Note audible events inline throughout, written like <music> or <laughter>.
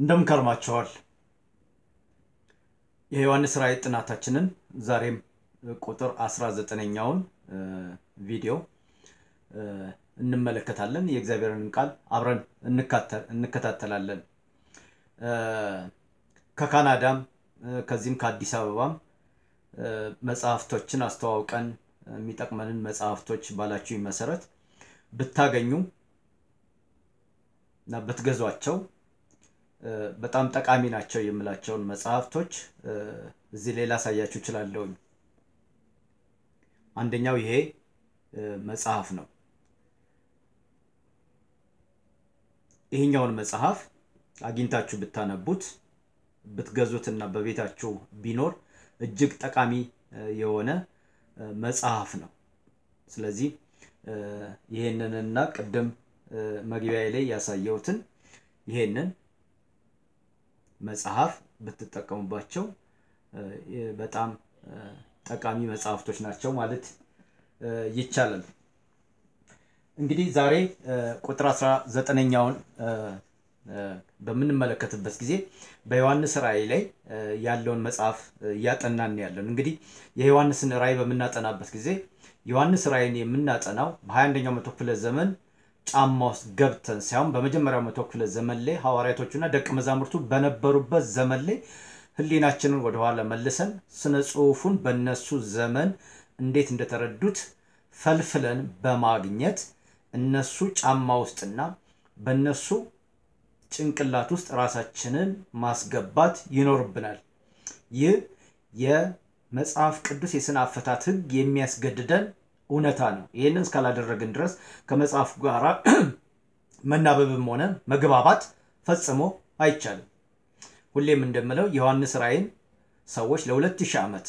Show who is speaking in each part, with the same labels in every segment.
Speaker 1: እንደምን ከርማቸዋል የዮሐንስ ራእይ ጥናታችንን ዛሬም ቁጥር 19ኛውን ቪዲዮ እንመለከታለን። የእግዚአብሔርን ቃል አብረን እንከታተላለን። ከካናዳም ከዚህም ከአዲስ አበባም መጽሐፍቶችን አስተዋውቀን የሚጠቅመንን መጽሐፍቶች ባላችሁኝ መሰረት ብታገኙ እና ብትገዟቸው በጣም ጠቃሚ ናቸው የምላቸውን መጽሐፍቶች እዚህ ላይ ላሳያችሁ እችላለሁኝ። አንደኛው ይሄ መጽሐፍ ነው። ይህኛውን መጽሐፍ አግኝታችሁ ብታነቡት ብትገዙትና በቤታችሁ ቢኖር እጅግ ጠቃሚ የሆነ መጽሐፍ ነው። ስለዚህ ይህንንና ቅድም መግቢያ ላይ ያሳየሁትን ይህንን መጽሐፍ ብትጠቀሙባቸው በጣም ጠቃሚ መጽሐፍቶች ናቸው ማለት ይቻላል። እንግዲህ ዛሬ ቁጥር 19ኛውን በምንመለከትበት ጊዜ በዮሐንስ ራእይ ላይ ያለውን መጽሐፍ እያጠናን ያለን። እንግዲህ የዮሐንስን ራእይ በምናጠናበት ጊዜ ዮሐንስ ራእይን የምናጠናው በ21ኛው መቶ ክፍለ ዘመን ጫማ ውስጥ ገብተን ሳይሆን በመጀመሪያው መቶ ክፍለ ዘመን ላይ ሐዋርያቶቹና ደቀ መዛሙርቱ በነበሩበት ዘመን ላይ ህሊናችንን ወደኋላ መልሰን ስነ ጽሁፉን በእነሱ ዘመን እንዴት እንደተረዱት ፈልፍለን በማግኘት እነሱ ጫማ ውስጥና በእነሱ ጭንቅላት ውስጥ ራሳችንን ማስገባት ይኖርብናል። ይህ የመጽሐፍ ቅዱስ የስነ አፈታት ህግ የሚያስገድደን እውነታ ነው። ይህንን እስካላደረግን ድረስ ከመጽሐፉ ጋር <clears throat> መናበብም ሆነ መግባባት ፈጽሞ አይቻልም። ሁሌም እንደምለው ዮሐንስ ራእይን ሰዎች ለሁለት ሺህ ዓመት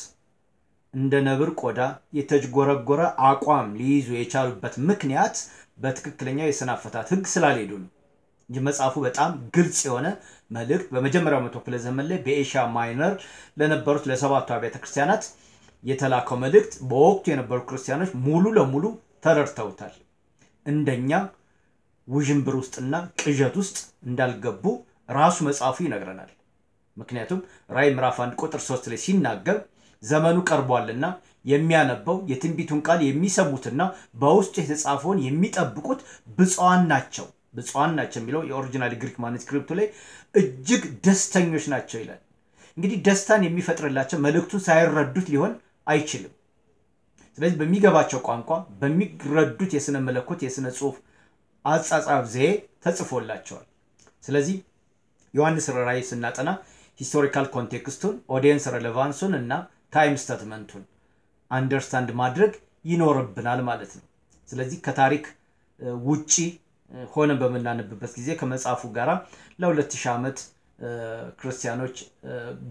Speaker 1: እንደ ነብር ቆዳ የተጎረጎረ አቋም ሊይዙ የቻሉበት ምክንያት በትክክለኛው የስነ አፈታት ህግ ስላልሄዱ ነው። እንጂ መጽሐፉ በጣም ግልጽ የሆነ መልእክት በመጀመሪያው መቶ ክፍለ ዘመን ላይ በኤሽያ ማይነር ለነበሩት ለሰባቱ አብያተ ክርስቲያናት የተላከው መልእክት በወቅቱ የነበሩ ክርስቲያኖች ሙሉ ለሙሉ ተረድተውታል። እንደኛ ውዥንብር ውስጥና ቅዠት ውስጥ እንዳልገቡ ራሱ መጽሐፉ ይነግረናል። ምክንያቱም ራይ ምዕራፍ አንድ ቁጥር ሶስት ላይ ሲናገር ዘመኑ ቀርቧልና የሚያነበው የትንቢቱን ቃል የሚሰሙትና በውስጡ የተጻፈውን የሚጠብቁት ብፁዓን ናቸው ብፁዓን ናቸው የሚለው የኦሪጂናል ግሪክ ማኑስክሪፕቱ ላይ እጅግ ደስተኞች ናቸው ይላል። እንግዲህ ደስታን የሚፈጥርላቸው መልእክቱን ሳይረዱት ሊሆን አይችልም። ስለዚህ በሚገባቸው ቋንቋ በሚረዱት የስነ መለኮት የስነ ጽሁፍ አጻጻፍ ዘዬ ተጽፎላቸዋል። ስለዚህ ዮሐንስ ራእይ ስናጠና ሂስቶሪካል ኮንቴክስቱን፣ ኦዲየንስ ሬሌቫንሱን እና ታይም ስታትመንቱን አንደርስታንድ ማድረግ ይኖርብናል ማለት ነው። ስለዚህ ከታሪክ ውጪ ሆነን በምናነብበት ጊዜ ከመጽሐፉ ጋራ ለ ሺህ ዓመት ክርስቲያኖች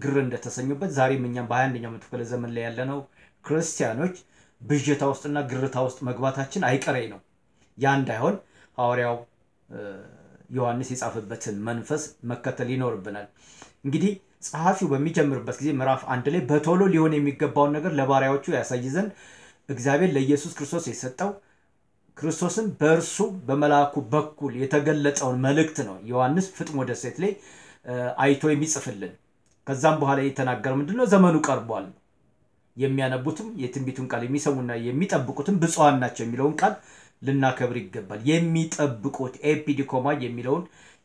Speaker 1: ግር እንደተሰኙበት ዛሬም እኛም በ21ኛው መቶ ክፍለ ዘመን ላይ ያለነው ክርስቲያኖች ብዥታ ውስጥና ግርታ ውስጥ መግባታችን አይቀሬ ነው። ያ እንዳይሆን ሐዋርያው ዮሐንስ የጻፈበትን መንፈስ መከተል ይኖርብናል። እንግዲህ ጸሐፊው በሚጀምርበት ጊዜ ምዕራፍ አንድ ላይ በቶሎ ሊሆን የሚገባውን ነገር ለባሪያዎቹ ያሳይ ዘንድ እግዚአብሔር ለኢየሱስ ክርስቶስ የሰጠው ክርስቶስን በእርሱ በመልአኩ በኩል የተገለጸውን መልእክት ነው ዮሐንስ ፍጥሞ ደሴት ላይ አይቶ የሚጽፍልን። ከዛም በኋላ የተናገረ ምንድነው? ዘመኑ ቀርቧል፣ የሚያነቡትም የትንቢቱን ቃል የሚሰሙና የሚጠብቁትም ብፁዓን ናቸው የሚለውን ቃል ልናከብር ይገባል። የሚጠብቁት ኤፒዲኮማ የሚለውን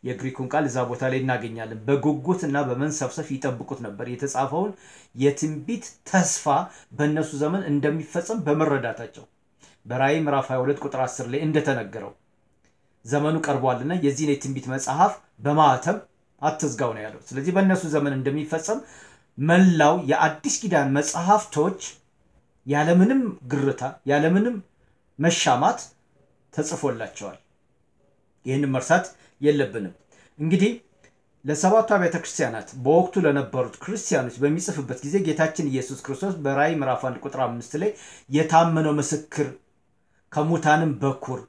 Speaker 1: የግሪኩን ቃል እዛ ቦታ ላይ እናገኛለን። በጉጉት እና በመንሰፍሰፍ ይጠብቁት ነበር። የተጻፈውን የትንቢት ተስፋ በእነሱ ዘመን እንደሚፈጸም በመረዳታቸው በራእይ ምዕራፍ 22 ቁጥር 10 ላይ እንደተነገረው ዘመኑ ቀርቧልና የዚህን የትንቢት መጽሐፍ በማተም አትዝጋው ነው ያለው። ስለዚህ በእነሱ ዘመን እንደሚፈጸም መላው የአዲስ ኪዳን መጽሐፍቶች ያለምንም ግርታ ያለምንም መሻማት ተጽፎላቸዋል። ይህንን መርሳት የለብንም። እንግዲህ ለሰባቱ አብያተ ክርስቲያናት በወቅቱ ለነበሩት ክርስቲያኖች በሚጽፍበት ጊዜ ጌታችን ኢየሱስ ክርስቶስ በራእይ ምዕራፍ 1 ቁጥር 5 ላይ የታመነው ምስክር ከሙታንም በኩር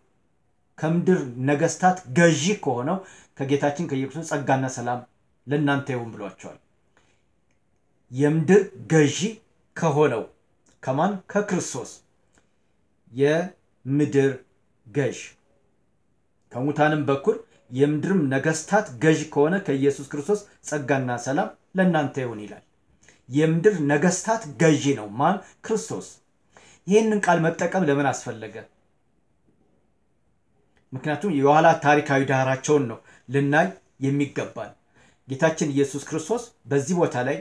Speaker 1: ከምድር ነገስታት ገዢ ከሆነው ከጌታችን ከኢየሱስ ጸጋና ሰላም ለእናንተ ይሁን ብሏቸዋል። የምድር ገዢ ከሆነው ከማን ከክርስቶስ የምድር ገዥ ከሙታንም በኩር የምድርም ነገስታት ገዥ ከሆነ ከኢየሱስ ክርስቶስ ጸጋና ሰላም ለእናንተ ይሁን ይላል። የምድር ነገስታት ገዢ ነው ማን? ክርስቶስ። ይህንን ቃል መጠቀም ለምን አስፈለገ? ምክንያቱም የኋላ ታሪካዊ ዳራቸውን ነው ልናይ የሚገባል። ጌታችን ኢየሱስ ክርስቶስ በዚህ ቦታ ላይ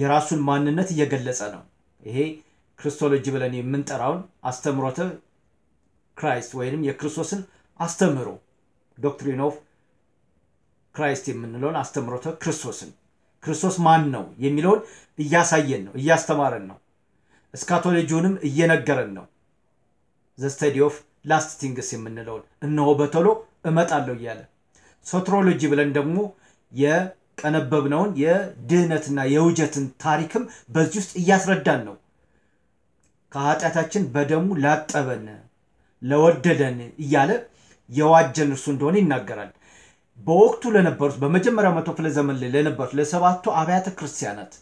Speaker 1: የራሱን ማንነት እየገለጸ ነው። ይሄ ክርስቶሎጂ ብለን የምንጠራውን አስተምሮተ ክራይስት ወይም የክርስቶስን አስተምሮ ዶክትሪን ኦፍ ክራይስት የምንለውን አስተምሮተ ክርስቶስን ክርስቶስ ማን ነው የሚለውን እያሳየን ነው፣ እያስተማረን ነው። እስካቶሎጂውንም እየነገረን ነው። ዘ ስተዲ ኦፍ ላስት ቲንግስ የምንለውን እነሆ በቶሎ እመጣለሁ እያለ ሶትሮሎጂ ብለን ደግሞ የቀነበብነውን የድህነትና የውጀትን ታሪክም በዚህ ውስጥ እያስረዳን ነው። ከኃጢአታችን በደሙ ላጠበን ለወደደን እያለ የዋጀን እርሱ እንደሆነ ይናገራል። በወቅቱ ለነበሩት በመጀመሪያው መቶ ክፍለ ዘመን ላይ ለነበሩት ለሰባቱ አብያተ ክርስቲያናት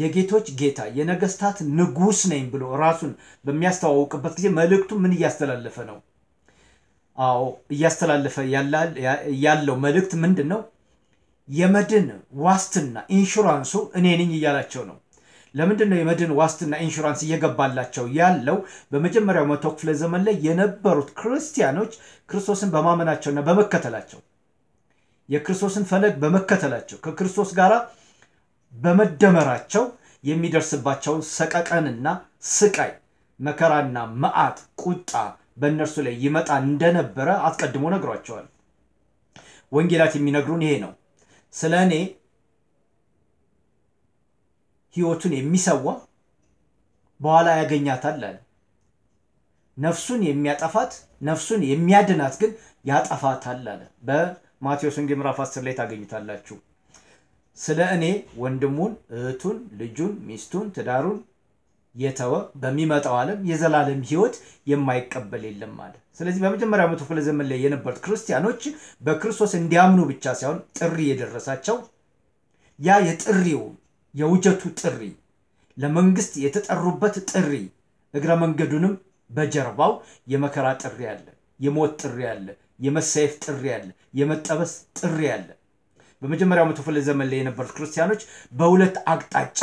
Speaker 1: የጌቶች ጌታ የነገስታት ንጉስ ነኝ ብሎ ራሱን በሚያስተዋውቅበት ጊዜ መልእክቱ ምን እያስተላለፈ ነው? አዎ እያስተላለፈ ያለው መልእክት ምንድን ነው? የመድን ዋስትና ኢንሹራንሱ እኔ ነኝ እያላቸው ነው። ለምንድን ነው የመድን ዋስትና ኢንሹራንስ እየገባላቸው ያለው? በመጀመሪያው መቶ ክፍለ ዘመን ላይ የነበሩት ክርስቲያኖች ክርስቶስን በማመናቸውና በመከተላቸው የክርስቶስን ፈለግ በመከተላቸው ከክርስቶስ ጋር በመደመራቸው የሚደርስባቸውን ሰቀቀንና ስቃይ መከራና መዓት ቁጣ በእነርሱ ላይ ይመጣ እንደነበረ አስቀድሞ ነግሯቸዋል። ወንጌላት የሚነግሩን ይሄ ነው። ስለ እኔ ህይወቱን የሚሰዋ በኋላ ያገኛታል አለ። ነፍሱን የሚያጠፋት ነፍሱን የሚያድናት ግን ያጠፋታል አለ። በማቴዎስ ወንጌል ምዕራፍ 10 ላይ ታገኙታላችሁ። ስለ እኔ ወንድሙን፣ እህቱን፣ ልጁን፣ ሚስቱን፣ ትዳሩን የተወ በሚመጣው ዓለም የዘላለም ህይወት የማይቀበል የለም ማለ ስለዚህ በመጀመሪያ መቶ ክፍለ ዘመን ላይ የነበሩት ክርስቲያኖች በክርስቶስ እንዲያምኑ ብቻ ሳይሆን ጥሪ የደረሳቸው ያ የጥሪው የውጀቱ ጥሪ ለመንግስት የተጠሩበት ጥሪ እግረ መንገዱንም በጀርባው የመከራ ጥሪ አለ፣ የሞት ጥሪ አለ፣ የመሰየፍ ጥሪ አለ፣ የመጠበስ ጥሪ አለ። በመጀመሪያው መቶ ክፍለ ዘመን ላይ የነበሩት ክርስቲያኖች በሁለት አቅጣጫ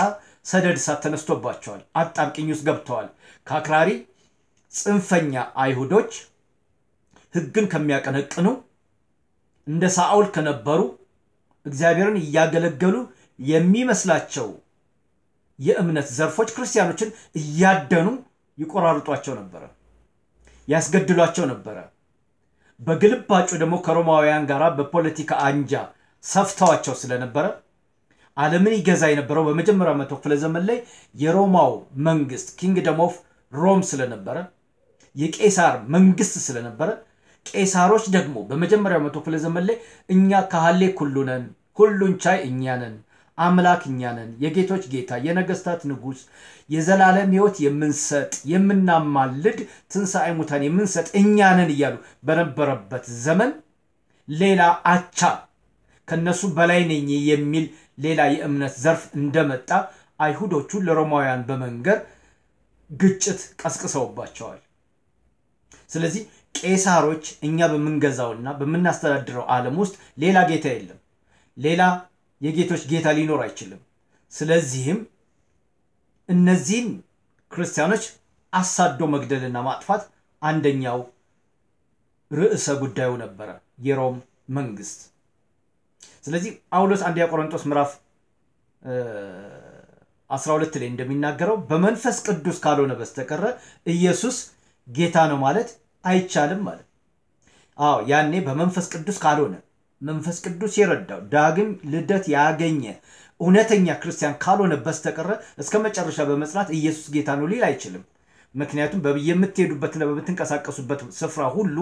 Speaker 1: ሰደድ እሳት ተነስቶባቸዋል። አጣብቅኝ ውስጥ ገብተዋል። ከአክራሪ ጽንፈኛ አይሁዶች ህግን ከሚያቀነቅኑ እንደ ሳኦል ከነበሩ እግዚአብሔርን እያገለገሉ የሚመስላቸው የእምነት ዘርፎች ክርስቲያኖችን እያደኑ ይቆራርጧቸው ነበረ፣ ያስገድሏቸው ነበረ። በግልባጩ ደግሞ ከሮማውያን ጋር በፖለቲካ አንጃ ሰፍተዋቸው ስለነበረ ዓለምን ይገዛ የነበረው በመጀመሪያ መቶ ክፍለ ዘመን ላይ የሮማው መንግስት ኪንግደም ኦፍ ሮም ስለነበረ የቄሳር መንግስት ስለነበረ ቄሳሮች ደግሞ በመጀመሪያው መቶ ክፍለ ዘመን ላይ እኛ ካህሌ ኩሉ ሁሉን ቻይ እኛነን አምላክ እኛንን የጌቶች ጌታ፣ የነገስታት ንጉስ፣ የዘላለም ህይወት የምንሰጥ የምናማልድ፣ ትንሣኤ ሙታን የምንሰጥ እኛንን እያሉ በነበረበት ዘመን ሌላ አቻ ከነሱ በላይ ነኝ የሚል ሌላ የእምነት ዘርፍ እንደመጣ አይሁዶቹ ለሮማውያን በመንገር ግጭት ቀስቅሰውባቸዋል። ስለዚህ ቄሳሮች እኛ በምንገዛውና በምናስተዳድረው ዓለም ውስጥ ሌላ ጌታ የለም። ሌላ የጌቶች ጌታ ሊኖር አይችልም። ስለዚህም እነዚህን ክርስቲያኖች አሳዶ መግደልና ማጥፋት አንደኛው ርዕሰ ጉዳዩ ነበረ የሮም መንግስት። ስለዚህ ጳውሎስ አንደኛ ቆሮንጦስ ምዕራፍ 12 ላይ እንደሚናገረው በመንፈስ ቅዱስ ካልሆነ በስተቀረ ኢየሱስ ጌታ ነው ማለት አይቻልም ማለት አዎ ያኔ በመንፈስ ቅዱስ ካልሆነ መንፈስ ቅዱስ የረዳው ዳግም ልደት ያገኘ እውነተኛ ክርስቲያን ካልሆነ በስተቀረ እስከ መጨረሻ በመጽናት ኢየሱስ ጌታ ነው ሊል አይችልም ምክንያቱም የምትሄዱበትና በምትንቀሳቀሱበት ስፍራ ሁሉ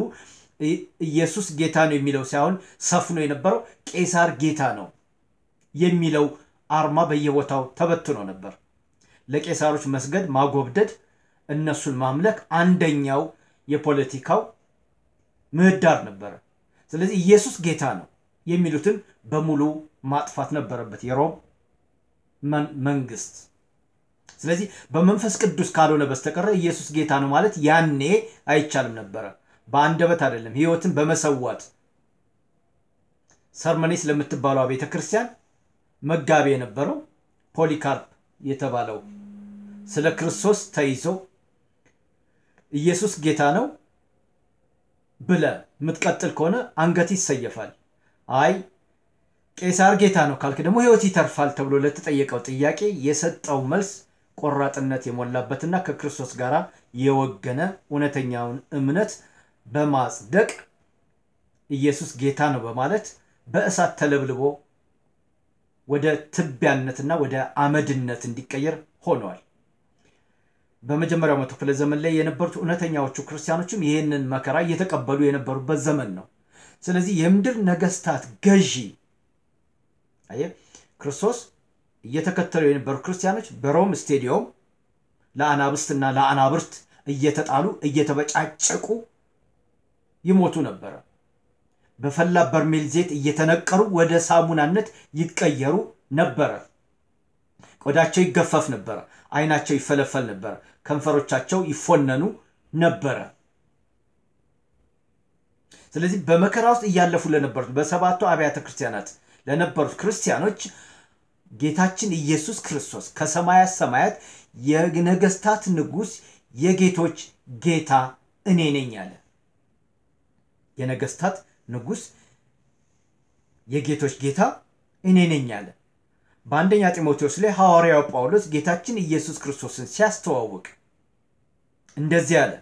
Speaker 1: ኢየሱስ ጌታ ነው የሚለው ሳይሆን ሰፍኖ የነበረው ቄሳር ጌታ ነው የሚለው አርማ በየቦታው ተበትኖ ነበር። ለቄሳሮች መስገድ ማጎብደድ፣ እነሱን ማምለክ አንደኛው የፖለቲካው ምህዳር ነበረ። ስለዚህ ኢየሱስ ጌታ ነው የሚሉትን በሙሉ ማጥፋት ነበረበት የሮም መንግስት። ስለዚህ በመንፈስ ቅዱስ ካልሆነ በስተቀረ ኢየሱስ ጌታ ነው ማለት ያኔ አይቻልም ነበረ። በአንደበት አይደለም፣ ህይወትን በመሰዋት ሰርመኔስ ለምትባለው ቤተ ክርስቲያን መጋቢ የነበረው ፖሊካርፕ የተባለው ስለ ክርስቶስ ተይዞ ኢየሱስ ጌታ ነው ብለ የምትቀጥል ከሆነ አንገት ይሰየፋል። አይ ቄሳር ጌታ ነው ካልክ ደግሞ ህይወት ይተርፋል ተብሎ ለተጠየቀው ጥያቄ የሰጠው መልስ ቆራጥነት የሞላበትና ከክርስቶስ ጋር የወገነ እውነተኛውን እምነት በማጽደቅ ኢየሱስ ጌታ ነው በማለት በእሳት ተለብልቦ ወደ ትቢያነትና ወደ አመድነት እንዲቀየር ሆነዋል። በመጀመሪያው መቶ ክፍለ ዘመን ላይ የነበሩት እውነተኛዎቹ ክርስቲያኖችም ይህንን መከራ እየተቀበሉ የነበሩበት ዘመን ነው። ስለዚህ የምድር ነገስታት ገዢ ክርስቶስ እየተከተሉ የነበሩ ክርስቲያኖች በሮም ስቴዲዮም ለአናብስትና ለአናብርት እየተጣሉ እየተበጫጨቁ ይሞቱ ነበረ። በፈላ በርሜል ዘይት እየተነቀሩ ወደ ሳሙናነት ይቀየሩ ነበረ። ቆዳቸው ይገፈፍ ነበረ። አይናቸው ይፈለፈል ነበረ። ከንፈሮቻቸው ይፎነኑ ነበረ። ስለዚህ በመከራ ውስጥ እያለፉ ለነበሩት በሰባቱ አብያተ ክርስቲያናት ለነበሩት ክርስቲያኖች ጌታችን ኢየሱስ ክርስቶስ ከሰማያት ሰማያት የነገስታት ንጉሥ የጌቶች ጌታ እኔ ነኝ አለ። የነገስታት ንጉስ የጌቶች ጌታ እኔ ነኝ አለ። በአንደኛ ጢሞቴዎስ ላይ ሐዋርያው ጳውሎስ ጌታችን ኢየሱስ ክርስቶስን ሲያስተዋውቅ እንደዚህ አለ።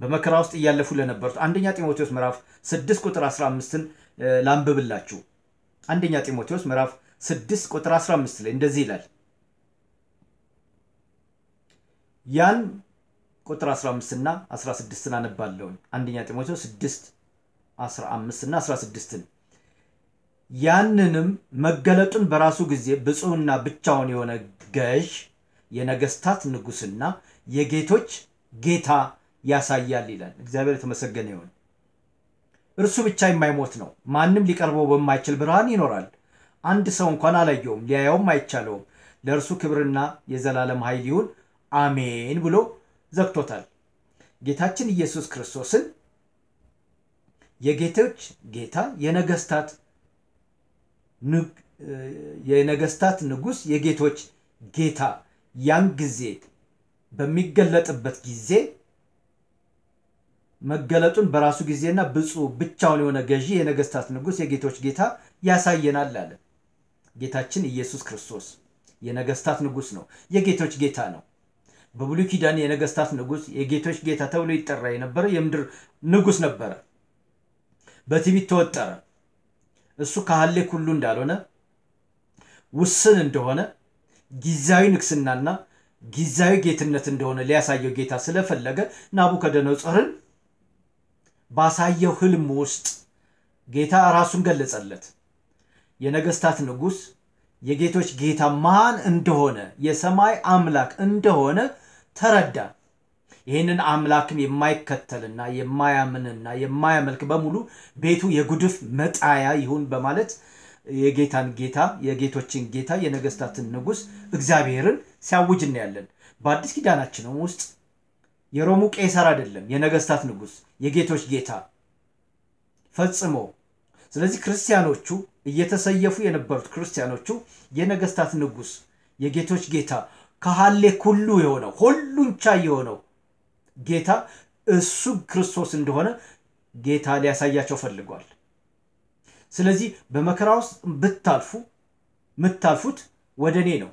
Speaker 1: በመከራ ውስጥ እያለፉ ለነበሩት አንደኛ ጢሞቴዎስ ምዕራፍ 6 ቁጥር 15ን ላንብብላችሁ። አንደኛ ጢሞቴዎስ ምዕራፍ 6 ቁጥር 15 ላይ እንደዚህ ይላል። ያን ቁጥር 15 ና 16 አነባለሁኝ። አንደኛ ጢሞቴዎስ 6 15 እና 16ን ያንንም መገለጡን በራሱ ጊዜ ብፁህና ብቻውን የሆነ ገዥ የነገስታት ንጉስና የጌቶች ጌታ ያሳያል ይላል። እግዚአብሔር የተመሰገነ ይሆን። እርሱ ብቻ የማይሞት ነው። ማንም ሊቀርበው በማይችል ብርሃን ይኖራል። አንድ ሰው እንኳን አላየውም፣ ሊያየውም አይቻለውም። ለእርሱ ክብርና የዘላለም ኃይል ይሁን አሜን ብሎ ዘግቶታል። ጌታችን ኢየሱስ ክርስቶስን የጌቶች ጌታ የነገስታት የነገስታት ንጉስ የጌቶች ጌታ ያን ጊዜ በሚገለጥበት ጊዜ መገለጡን በራሱ ጊዜና ብፁ ብቻውን የሆነ ገዢ የነገስታት ንጉስ የጌቶች ጌታ ያሳየናል አለ። ጌታችን ኢየሱስ ክርስቶስ የነገስታት ንጉስ ነው፣ የጌቶች ጌታ ነው። በብሉይ ኪዳን የነገስታት ንጉስ የጌቶች ጌታ ተብሎ ይጠራ የነበረ የምድር ንጉስ ነበረ። በትዕቢት ተወጠረ። እሱ ካህሌ ሁሉ እንዳልሆነ ውስን እንደሆነ ጊዜያዊ ንግስናና ጊዜያዊ ጌትነት እንደሆነ ሊያሳየው ጌታ ስለፈለገ ናቡከደነጾርን ባሳየው ህልም ውስጥ ጌታ ራሱን ገለጸለት። የነገስታት ንጉስ የጌቶች ጌታ ማን እንደሆነ የሰማይ አምላክ እንደሆነ ተረዳ። ይህንን አምላክን የማይከተልና የማያምንና የማያመልክ በሙሉ ቤቱ የጉድፍ መጣያ ይሁን በማለት የጌታን ጌታ የጌቶችን ጌታ የነገስታትን ንጉስ እግዚአብሔርን ሲያውጅ እናያለን። በአዲስ ኪዳናችንም ውስጥ የሮሙ ቄሳር አይደለም የነገስታት ንጉስ የጌቶች ጌታ ፈጽሞ። ስለዚህ ክርስቲያኖቹ እየተሰየፉ የነበሩት ክርስቲያኖቹ የነገስታት ንጉስ የጌቶች ጌታ ከሃሌ ሁሉ የሆነው ሁሉን ቻይ የሆነው ጌታ እሱ ክርስቶስ እንደሆነ ጌታ ሊያሳያቸው ፈልጓል ስለዚህ በመከራ ውስጥ ብታልፉ ምታልፉት ወደ እኔ ነው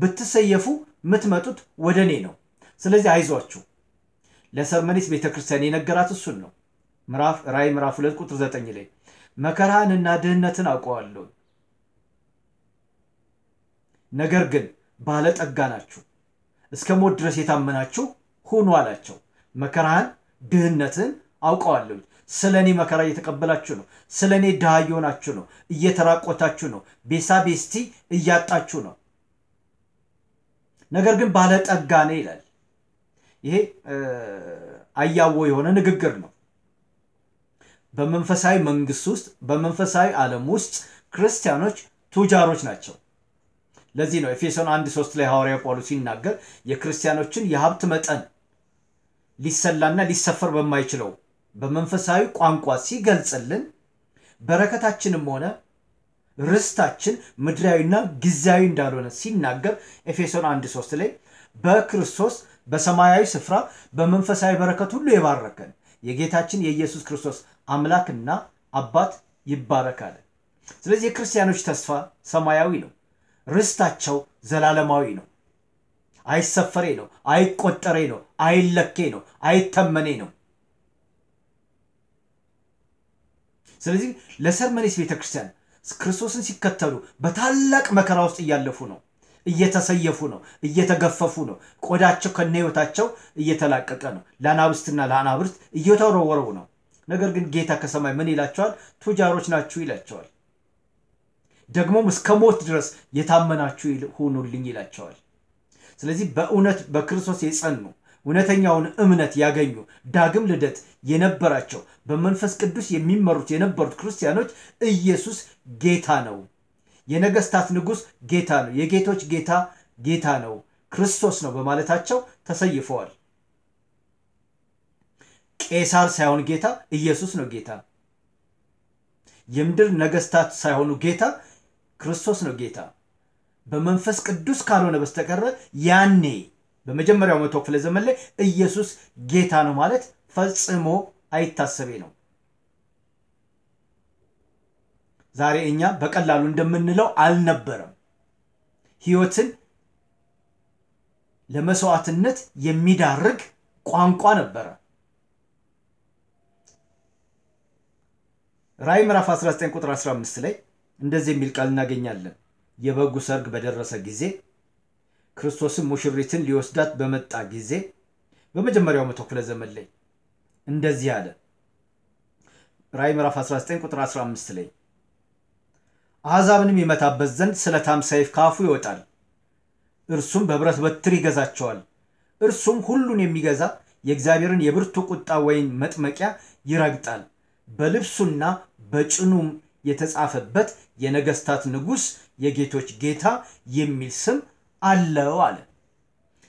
Speaker 1: ብትሰየፉ ምትመጡት ወደ እኔ ነው ስለዚህ አይዟችሁ ለሰርመኒስ ቤተክርስቲያን የነገራት እሱን ነው ራይ ምራፍ 2 ቁጥር 9 ላይ እና ድህነትን አውቀዋለሁ ነገር ግን ባለጠጋ ናችሁ እስከ ሞት ድረስ የታመናችሁ ሁኑ አላቸው። መከራህን ድህነትን አውቀዋለሁ። ስለ እኔ መከራ እየተቀበላችሁ ነው። ስለ እኔ ድሃ እየሆናችሁ ነው። እየተራቆታችሁ ነው። ቤሳ ቤስቲ እያጣችሁ ነው። ነገር ግን ባለጠጋ ይላል። ይሄ አያወ የሆነ ንግግር ነው። በመንፈሳዊ መንግስት ውስጥ በመንፈሳዊ ዓለም ውስጥ ክርስቲያኖች ቱጃሮች ናቸው። ለዚህ ነው ኤፌሶን አንድ 3 ላይ ሐዋርያ ጳውሎስ ሲናገር የክርስቲያኖችን የሀብት መጠን ሊሰላና ሊሰፈር በማይችለው በመንፈሳዊ ቋንቋ ሲገልጽልን በረከታችንም ሆነ ርስታችን ምድራዊና ጊዜያዊ እንዳልሆነ ሲናገር ኤፌሶን 1 3 ላይ በክርስቶስ በሰማያዊ ስፍራ በመንፈሳዊ በረከት ሁሉ የባረከን የጌታችን የኢየሱስ ክርስቶስ አምላክና አባት ይባረካል። ስለዚህ የክርስቲያኖች ተስፋ ሰማያዊ ነው፣ ርስታቸው ዘላለማዊ ነው። አይሰፈሬ ነው፣ አይቆጠሬ ነው፣ አይለኬ ነው፣ አይተመኔ ነው። ስለዚህ ለሰርመኔስ ቤተ ክርስቲያን ክርስቶስን ሲከተሉ በታላቅ መከራ ውስጥ እያለፉ ነው፣ እየተሰየፉ ነው፣ እየተገፈፉ ነው። ቆዳቸው ከነ ህይወታቸው እየተላቀቀ ነው። ለአናብስትና ለአናብርት እየተወረወረው ነው። ነገር ግን ጌታ ከሰማይ ምን ይላቸዋል? ቱጃሮች ናችሁ ይላቸዋል። ደግሞም እስከ ሞት ድረስ የታመናችሁ ሁኑልኝ ይላቸዋል። ስለዚህ በእውነት በክርስቶስ የጸኑ እውነተኛውን እምነት ያገኙ ዳግም ልደት የነበራቸው በመንፈስ ቅዱስ የሚመሩት የነበሩት ክርስቲያኖች ኢየሱስ ጌታ ነው፣ የነገስታት ንጉሥ ጌታ ነው፣ የጌቶች ጌታ ጌታ ነው፣ ክርስቶስ ነው በማለታቸው ተሰይፈዋል። ቄሳር ሳይሆን ጌታ ኢየሱስ ነው ጌታ። የምድር ነገስታት ሳይሆኑ ጌታ ክርስቶስ ነው ጌታ። በመንፈስ ቅዱስ ካልሆነ በስተቀረ ያኔ በመጀመሪያው መቶ ክፍለ ዘመን ላይ ኢየሱስ ጌታ ነው ማለት ፈጽሞ አይታሰቤ ነው። ዛሬ እኛ በቀላሉ እንደምንለው አልነበረም። ህይወትን ለመስዋዕትነት የሚዳርግ ቋንቋ ነበረ። ራይ ምዕራፍ 19 ቁጥር 15 ላይ እንደዚህ የሚል ቃል እናገኛለን። የበጉ ሰርግ በደረሰ ጊዜ ክርስቶስም ሙሽሪትን ሊወስዳት በመጣ ጊዜ በመጀመሪያው መቶ ክፍለ ዘመን ላይ እንደዚህ አለ። ራይ ምዕራፍ 19 ቁጥር 15 ላይ አሕዛብንም ይመታበት ዘንድ ስለታም ሰይፍ ካፉ ይወጣል፣ እርሱም በብረት በትር ይገዛቸዋል። እርሱም ሁሉን የሚገዛ የእግዚአብሔርን የብርቱ ቁጣ ወይን መጥመቂያ ይረግጣል፣ በልብሱና በጭኑም የተጻፈበት የነገስታት ንጉስ የጌቶች ጌታ የሚል ስም አለው አለ።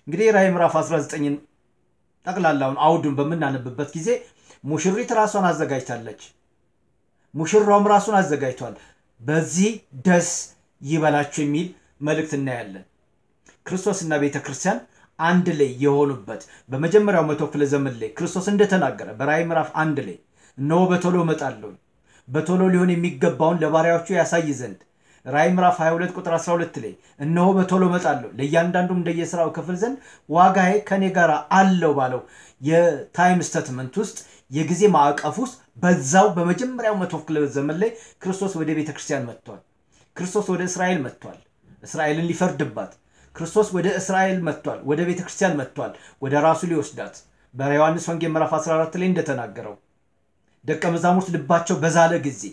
Speaker 1: እንግዲህ ራእይ ምዕራፍ 19 ጠቅላላውን አውዱን በምናነብበት ጊዜ ሙሽሪት ራሷን አዘጋጅታለች፣ ሙሽራውም ራሱን አዘጋጅቷል። በዚህ ደስ ይበላችሁ የሚል መልእክት እናያለን። ክርስቶስና ቤተ ክርስቲያን አንድ ላይ የሆኑበት በመጀመሪያው መቶ ክፍለ ዘመን ላይ ክርስቶስ እንደተናገረ በራእይ ምዕራፍ አንድ ላይ እነሆ በቶሎ እመጣለሁ በቶሎ ሊሆን የሚገባውን ለባሪያዎቹ ያሳይ ዘንድ ራይ ምዕራፍ 22 ቁጥር 12 ላይ እነሆ በቶሎ መጣለሁ ለእያንዳንዱም እንደየስራው ክፍል ዘንድ ዋጋዬ ከኔ ጋር አለው ባለው የታይም ስተትመንት ውስጥ የጊዜ ማዕቀፍ ውስጥ በዛው በመጀመሪያው መቶ ክፍለ ዘመን ላይ ክርስቶስ ወደ ቤተ ክርስቲያን መጥቷል። ክርስቶስ ወደ እስራኤል መጥቷል። እስራኤልን ሊፈርድባት ክርስቶስ ወደ እስራኤል መጥቷል። ወደ ቤተ ክርስቲያን መጥቷል። ወደ ራሱ ሊወስዳት በዮሐንስ ወንጌል ምዕራፍ 14 ላይ እንደተናገረው ደቀ መዛሙርት ልባቸው በዛለ ጊዜ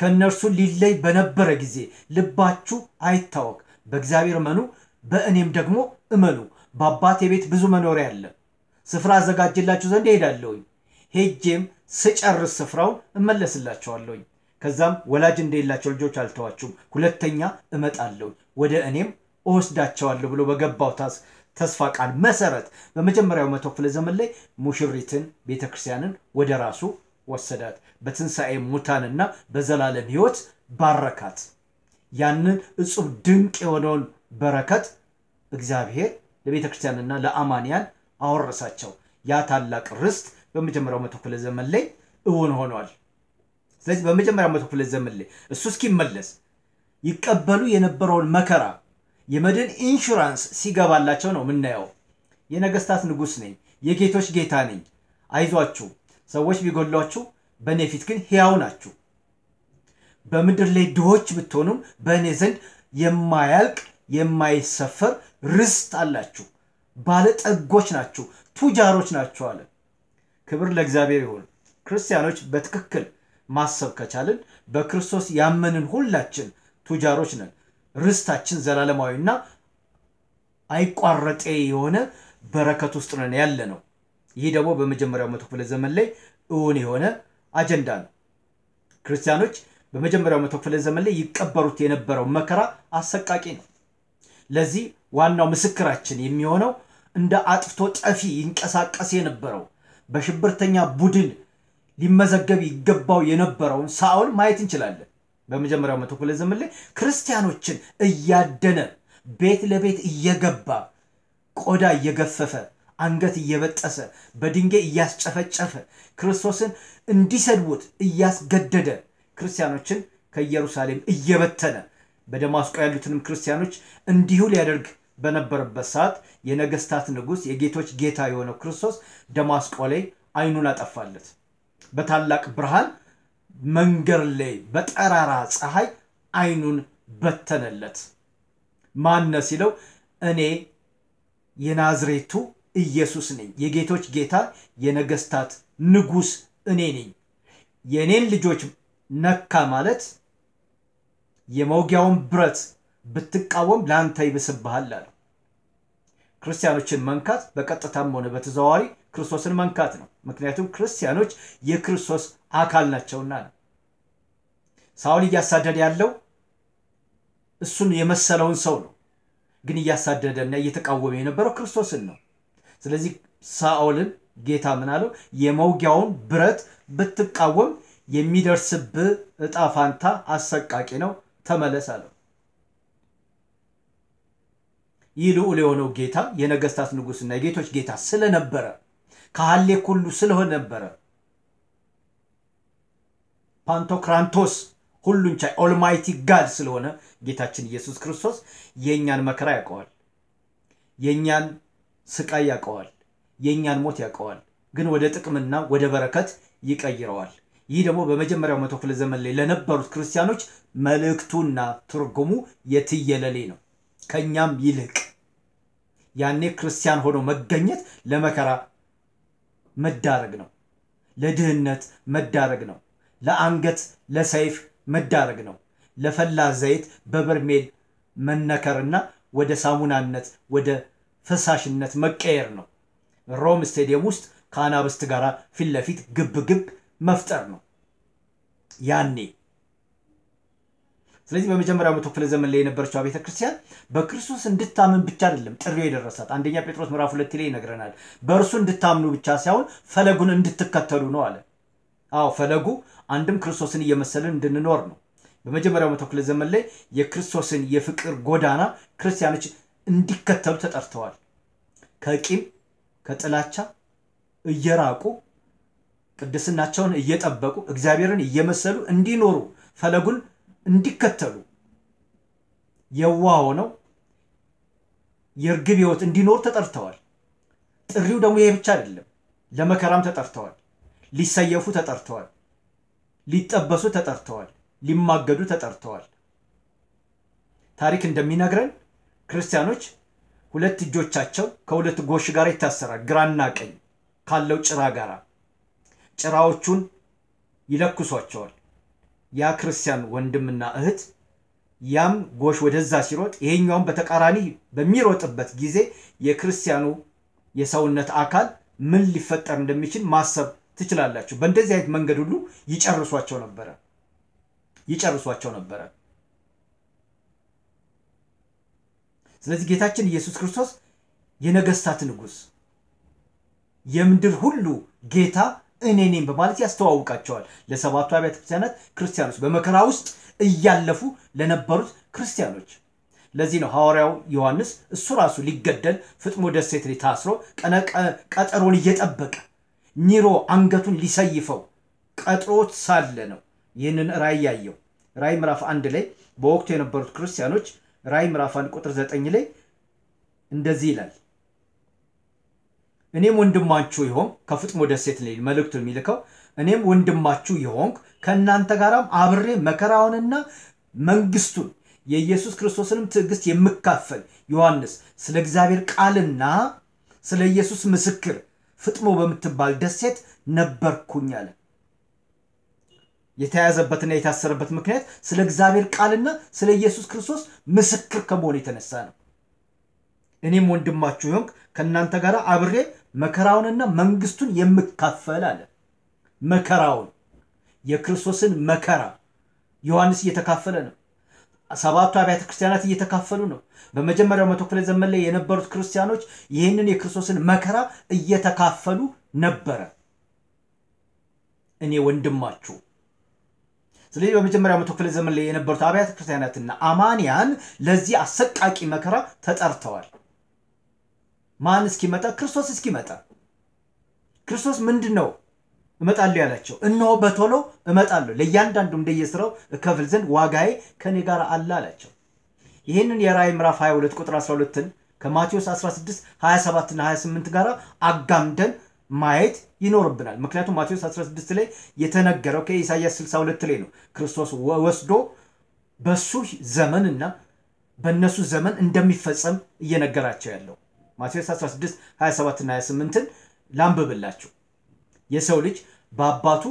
Speaker 1: ከእነርሱ ሊለይ በነበረ ጊዜ ልባችሁ አይታወክ፣ በእግዚአብሔር እመኑ፣ በእኔም ደግሞ እመኑ። በአባቴ ቤት ብዙ መኖሪያ አለ፣ ስፍራ አዘጋጅላችሁ ዘንድ እሄዳለሁኝ፣ ሄጄም ስጨርስ ስፍራውን እመለስላቸዋለሁኝ። ከዛም ወላጅ እንደሌላቸው ልጆች አልተዋችሁም፣ ሁለተኛ እመጣለሁ፣ ወደ እኔም እወስዳቸዋለሁ ብሎ በገባው ተስፋ ቃል መሰረት በመጀመሪያው መቶ ክፍለ ዘመን ላይ ሙሽሪትን ቤተክርስቲያንን ወደ ራሱ ወሰዳት፣ በትንሣኤ ሙታንና በዘላለም ህይወት ባረካት። ያንን እጹብ ድንቅ የሆነውን በረከት እግዚአብሔር ለቤተ ክርስቲያንና ለአማንያን አወረሳቸው። ያ ታላቅ ርስት በመጀመሪያው መቶ ክፍለ ዘመን ላይ እውን ሆኗል። ስለዚህ በመጀመሪያው መቶ ክፍለ ዘመን ላይ እሱ እስኪመለስ ይቀበሉ የነበረውን መከራ የመድን ኢንሹራንስ ሲገባላቸው ነው የምናየው። የነገስታት ንጉስ ነኝ፣ የጌቶች ጌታ ነኝ፣ አይዟችሁ ሰዎች ቢጎሏችሁ በእኔ ፊት ግን ሕያው ናችሁ። በምድር ላይ ድሆች ብትሆኑም በእኔ ዘንድ የማያልቅ የማይሰፈር ርስት አላችሁ፣ ባለጠጎች ናችሁ፣ ቱጃሮች ናችሁ አለ። ክብር ለእግዚአብሔር ይሁን። ክርስቲያኖች በትክክል ማሰብ ከቻልን በክርስቶስ ያመንን ሁላችን ቱጃሮች ነን። ርስታችን ዘላለማዊና አይቋረጤ የሆነ በረከት ውስጥ ነን ያለ ነው። ይህ ደግሞ በመጀመሪያው መቶ ክፍለ ዘመን ላይ እውን የሆነ አጀንዳ ነው። ክርስቲያኖች በመጀመሪያው መቶ ክፍለ ዘመን ላይ ይቀበሩት የነበረው መከራ አሰቃቂ ነው። ለዚህ ዋናው ምስክራችን የሚሆነው እንደ አጥፍቶ ጠፊ ይንቀሳቀስ የነበረው በሽብርተኛ ቡድን ሊመዘገብ ይገባው የነበረውን ሳኦል ማየት እንችላለን። በመጀመሪያው መቶ ክፍለ ዘመን ላይ ክርስቲያኖችን እያደነ ቤት ለቤት እየገባ ቆዳ እየገፈፈ አንገት እየበጠሰ በድንጋይ እያስጨፈጨፈ ክርስቶስን እንዲሰድቡት እያስገደደ ክርስቲያኖችን ከኢየሩሳሌም እየበተነ በደማስቆ ያሉትንም ክርስቲያኖች እንዲሁ ሊያደርግ በነበረበት ሰዓት የነገስታት ንጉሥ የጌቶች ጌታ የሆነው ክርስቶስ ደማስቆ ላይ አይኑን አጠፋለት። በታላቅ ብርሃን መንገድ ላይ በጠራራ ፀሐይ አይኑን በተነለት። ማነ ሲለው እኔ የናዝሬቱ ኢየሱስ ነኝ፣ የጌቶች ጌታ፣ የነገስታት ንጉስ እኔ ነኝ። የእኔን ልጆች ነካ ማለት የመውጊያውን ብረት ብትቃወም ለአንተ ይብስብሃል አለው። ክርስቲያኖችን መንካት በቀጥታም ሆነ በተዘዋዋሪ ክርስቶስን መንካት ነው። ምክንያቱም ክርስቲያኖች የክርስቶስ አካል ናቸውና ነው። ሳውል እያሳደደ ያለው እሱን የመሰለውን ሰው ነው። ግን እያሳደደና እየተቃወመ የነበረው ክርስቶስን ነው። ስለዚህ ሳኦልን ጌታ ምን አለው? የመውጊያውን ብረት ብትቃወም የሚደርስብህ እጣ ፋንታ አሰቃቂ ነው፣ ተመለስ አለው። ይህ ልዑል የሆነው ጌታ የነገስታት ንጉስና የጌቶች ጌታ ስለነበረ ከሀሌ ኩሉ ስለሆነ ነበረ ፓንቶክራንቶስ ሁሉን ቻይ ኦልማይቲ ጋድ ስለሆነ ጌታችን ኢየሱስ ክርስቶስ የእኛን መከራ ያውቀዋል። የእኛን ስቃይ ያውቀዋል፣ የእኛን ሞት ያውቀዋል፣ ግን ወደ ጥቅምና ወደ በረከት ይቀይረዋል። ይህ ደግሞ በመጀመሪያው መቶ ክፍለ ዘመን ላይ ለነበሩት ክርስቲያኖች መልእክቱና ትርጉሙ የትየለሌ ነው። ከእኛም ይልቅ ያኔ ክርስቲያን ሆኖ መገኘት ለመከራ መዳረግ ነው፣ ለድህነት መዳረግ ነው፣ ለአንገት ለሰይፍ መዳረግ ነው፣ ለፈላ ዘይት በበርሜል መነከርና ወደ ሳሙናነት ወደ ፈሳሽነት መቀየር ነው። ሮም ስቴዲየም ውስጥ ከአናብስት ጋር ፊት ለፊት ግብ ግብ መፍጠር ነው ያኔ። ስለዚህ በመጀመሪያው መቶ ክፍለ ዘመን ላይ የነበረችው ቤተ ክርስቲያን በክርስቶስ እንድታምን ብቻ አይደለም ጥሪ የደረሳት። አንደኛ ጴጥሮስ ምዕራፍ ሁለት ላይ ይነግረናል። በእርሱ እንድታምኑ ብቻ ሳይሆን ፈለጉን እንድትከተሉ ነው አለ። አዎ ፈለጉ አንድም ክርስቶስን እየመሰልን እንድንኖር ነው። በመጀመሪያው መቶ ክፍለ ዘመን ላይ የክርስቶስን የፍቅር ጎዳና ክርስቲያኖች እንዲከተሉ ተጠርተዋል። ከቂም ከጥላቻ እየራቁ ቅድስናቸውን እየጠበቁ እግዚአብሔርን እየመሰሉ እንዲኖሩ ፈለጉን እንዲከተሉ የዋ ሆነው የእርግብ ህይወት እንዲኖር ተጠርተዋል። ጥሪው ደግሞ ይሄ ብቻ አይደለም። ለመከራም ተጠርተዋል። ሊሰየፉ ተጠርተዋል። ሊጠበሱ ተጠርተዋል። ሊማገዱ ተጠርተዋል። ታሪክ እንደሚነግረን ክርስቲያኖች ሁለት እጆቻቸው ከሁለት ጎሽ ጋር ይታሰራል፣ ግራና ቀኝ ካለው ጭራ ጋር ጭራዎቹን ይለኩሷቸዋል። ያ ክርስቲያን ወንድምና እህት ያም ጎሽ ወደዛ ሲሮጥ ይሄኛውም በተቃራኒ በሚሮጥበት ጊዜ የክርስቲያኑ የሰውነት አካል ምን ሊፈጠር እንደሚችል ማሰብ ትችላላችሁ። በእንደዚህ አይነት መንገድ ሁሉ ይጨርሷቸው ነበረ ይጨርሷቸው ነበረ። ስለዚህ ጌታችን ኢየሱስ ክርስቶስ የነገስታት ንጉስ፣ የምድር ሁሉ ጌታ እኔ ነኝ በማለት ያስተዋውቃቸዋል ለሰባቱ አብያተ ክርስቲያናት ክርስቲያኖች በመከራ ውስጥ እያለፉ ለነበሩት ክርስቲያኖች። ለዚህ ነው ሐዋርያው ዮሐንስ እሱ ራሱ ሊገደል ፍጥሞ ደሴት ላይ ታስሮ ቀጠሮን እየጠበቀ ኒሮ አንገቱን ሊሰይፈው ቀጥሮት ሳለ ነው ይህንን ራይ ያየው። ራይ ምዕራፍ አንድ ላይ በወቅቱ የነበሩት ክርስቲያኖች ራይ ምዕራፍ አንድ ቁጥር ዘጠኝ ላይ እንደዚህ ይላል እኔም ወንድማችሁ ይሆን ከፍጥሞ ደሴት ላይ መልእክቱ የሚልከው እኔም ወንድማችሁ የሆንክ ከእናንተ ጋራም አብሬ መከራውንና መንግስቱን የኢየሱስ ክርስቶስንም ትዕግስት የምካፈል ዮሐንስ ስለ እግዚአብሔር ቃልና ስለ ኢየሱስ ምስክር ፍጥሞ በምትባል ደሴት ነበርኩኝ አለን የተያዘበትና የታሰረበት ምክንያት ስለ እግዚአብሔር ቃልና ስለ ኢየሱስ ክርስቶስ ምስክር ከመሆን የተነሳ ነው። እኔም ወንድማችሁ ሆንክ ከእናንተ ጋር አብሬ መከራውንና መንግስቱን የምካፈል አለ። መከራውን የክርስቶስን መከራ ዮሐንስ እየተካፈለ ነው። ሰባቱ አብያተ ክርስቲያናት እየተካፈሉ ነው። በመጀመሪያው መቶ ክፍለ ዘመን ላይ የነበሩት ክርስቲያኖች ይህንን የክርስቶስን መከራ እየተካፈሉ ነበረ። እኔ ወንድማችሁ ስለዚህ በመጀመሪያ መቶ ክፍለ ዘመን ላይ የነበሩት አብያተ ክርስቲያናትና አማንያን ለዚህ አሰቃቂ መከራ ተጠርተዋል። ማን እስኪመጣ? ክርስቶስ እስኪመጣ። ክርስቶስ ምንድን ነው እመጣለሁ ያላቸው? እነሆ በቶሎ እመጣለሁ፣ ለእያንዳንዱ እንደየስራው እከፍል ዘንድ ዋጋዬ ከኔ ጋር አለ አላቸው። ይህንን የራእይ ምዕራፍ 22 ቁጥር 12ን ከማቴዎስ 16 27 ና 28 ጋር አጋምደን ማየት ይኖርብናል። ምክንያቱም ማቴዎስ 16 ላይ የተነገረው ከኢሳያስ 62 ላይ ነው። ክርስቶስ ወስዶ በሱ ዘመንና በእነሱ ዘመን እንደሚፈጸም እየነገራቸው ያለው ማቴዎስ 16 27ና 28ን ላንብብላችሁ። የሰው ልጅ በአባቱ